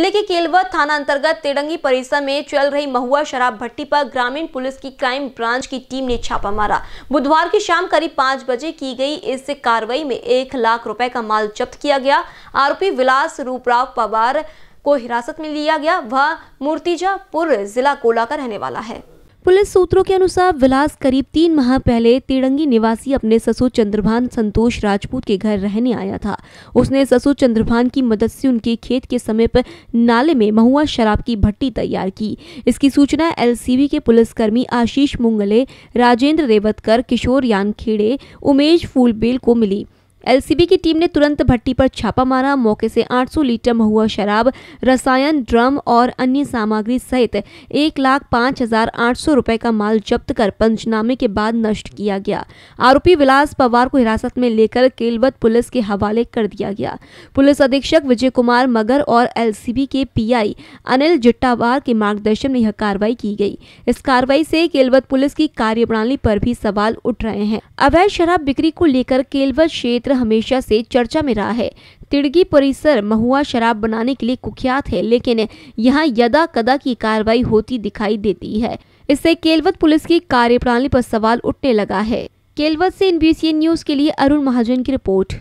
जिले के केलवा थाना अंतर्गत तेडंगी परिसर में चल रही महुआ शराब भट्टी पर ग्रामीण पुलिस की क्राइम ब्रांच की टीम ने छापा मारा बुधवार की शाम करीब पांच बजे की गई इस कार्रवाई में एक लाख रुपए का माल जब्त किया गया आरोपी विलास रूपराव पवार को हिरासत में लिया गया वह मूर्तिजापुर जिला कोला का रहने वाला है पुलिस सूत्रों के अनुसार विलास करीब तीन माह पहले तिरंगी निवासी अपने ससुर चंद्रभान संतोष राजपूत के घर रहने आया था उसने ससुर चंद्रभान की मदद से उनके खेत के समीप नाले में महुआ शराब की भट्टी तैयार की इसकी सूचना एलसीबी के पुलिसकर्मी आशीष मुंगले राजेंद्र रेवतकर किशोर यानखेड़े उमेश फूलबेल को मिली एलसीबी की टीम ने तुरंत भट्टी पर छापा मारा मौके से 800 लीटर महुआ शराब रसायन ड्रम और अन्य सामग्री सहित एक लाख पाँच हजार आठ सौ रुपए का माल जब्त कर पंचनामे के बाद नष्ट किया गया आरोपी विलास पवार को हिरासत में लेकर केलवत पुलिस के हवाले कर दिया गया पुलिस अधीक्षक विजय कुमार मगर और एल के पी अनिल जिट्टावार के मार्गदर्शन में यह कार्रवाई की गई इस कार्रवाई से केलवत पुलिस की कार्य पर भी सवाल उठ रहे हैं अवैध शराब बिक्री को लेकर केलवत क्षेत्र क्षेत्र हमेशा से चर्चा में रहा है तिड़गी परिसर महुआ शराब बनाने के लिए कुख्यात है लेकिन यहाँ यदा कदा की कार्रवाई होती दिखाई देती है इससे केलवत पुलिस की कार्यप्रणाली पर सवाल उठने लगा है केलवत से एनबीसी न्यूज के लिए अरुण महाजन की रिपोर्ट